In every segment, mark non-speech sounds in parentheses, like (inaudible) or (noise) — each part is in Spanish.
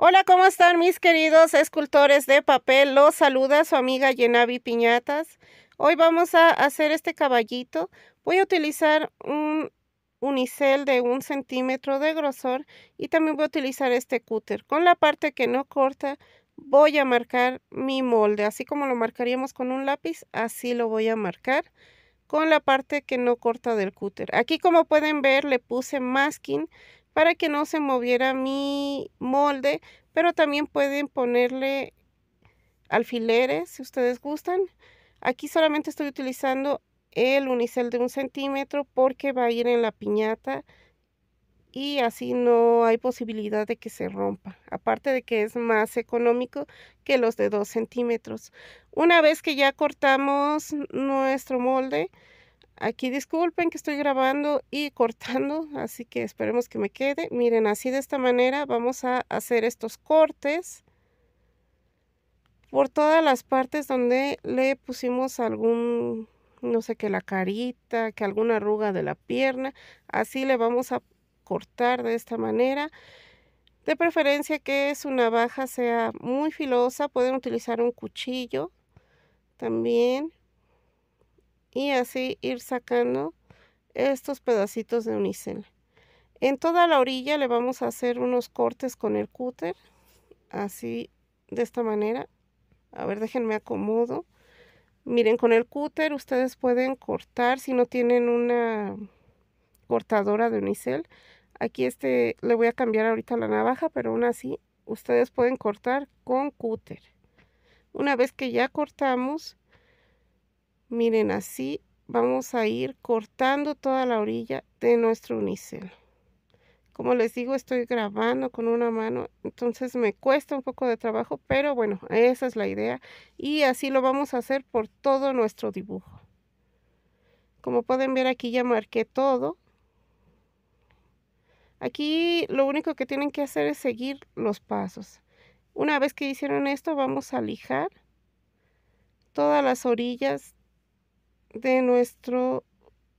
Hola, ¿cómo están mis queridos escultores de papel? Los saluda su amiga Yenavi Piñatas. Hoy vamos a hacer este caballito. Voy a utilizar un unicel de un centímetro de grosor y también voy a utilizar este cúter. Con la parte que no corta voy a marcar mi molde. Así como lo marcaríamos con un lápiz, así lo voy a marcar con la parte que no corta del cúter. Aquí como pueden ver le puse masking para que no se moviera mi molde, pero también pueden ponerle alfileres si ustedes gustan. Aquí solamente estoy utilizando el unicel de un centímetro porque va a ir en la piñata y así no hay posibilidad de que se rompa. Aparte de que es más económico que los de dos centímetros. Una vez que ya cortamos nuestro molde, Aquí disculpen que estoy grabando y cortando, (laughs) así que esperemos que me quede. Miren, así de esta manera vamos a hacer estos cortes por todas las partes donde le pusimos algún, no sé qué, la carita, que alguna arruga de la pierna. Así le vamos a cortar de esta manera. De preferencia que su navaja sea muy filosa, pueden utilizar un cuchillo también y así ir sacando estos pedacitos de unicel. En toda la orilla le vamos a hacer unos cortes con el cúter, así de esta manera. A ver, déjenme acomodo. Miren, con el cúter ustedes pueden cortar si no tienen una cortadora de unicel. Aquí este le voy a cambiar ahorita la navaja, pero aún así ustedes pueden cortar con cúter. Una vez que ya cortamos, Miren, así vamos a ir cortando toda la orilla de nuestro unicel. Como les digo, estoy grabando con una mano, entonces me cuesta un poco de trabajo, pero bueno, esa es la idea. Y así lo vamos a hacer por todo nuestro dibujo. Como pueden ver aquí ya marqué todo. Aquí lo único que tienen que hacer es seguir los pasos. Una vez que hicieron esto, vamos a lijar todas las orillas de nuestro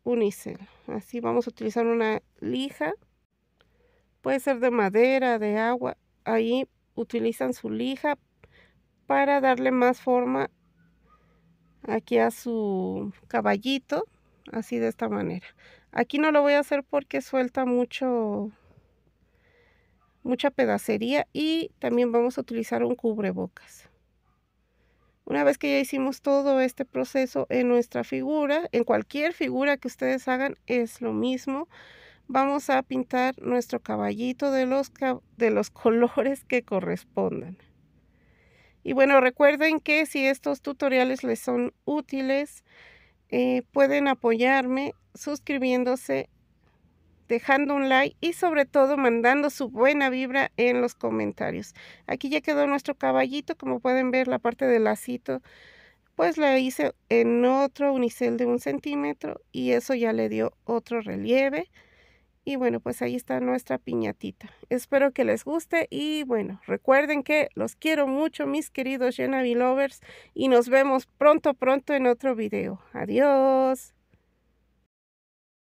unicel. Así vamos a utilizar una lija. Puede ser de madera, de agua. Ahí utilizan su lija para darle más forma aquí a su caballito. Así de esta manera. Aquí no lo voy a hacer porque suelta mucho mucha pedacería y también vamos a utilizar un cubrebocas. Una vez que ya hicimos todo este proceso en nuestra figura, en cualquier figura que ustedes hagan, es lo mismo. Vamos a pintar nuestro caballito de los, de los (laughs) colores que correspondan. Y bueno, recuerden que si estos tutoriales les son útiles, eh, pueden apoyarme suscribiéndose dejando un like y sobre todo mandando su buena vibra en los comentarios. Aquí ya quedó nuestro caballito, como pueden ver la parte del lacito, pues la hice en otro unicel de un centímetro y eso ya le dio otro relieve. Y bueno, pues ahí está nuestra piñatita. Espero que les guste y bueno, recuerden que los quiero mucho mis queridos Genavi Lovers y nos vemos pronto, pronto en otro video. Adiós.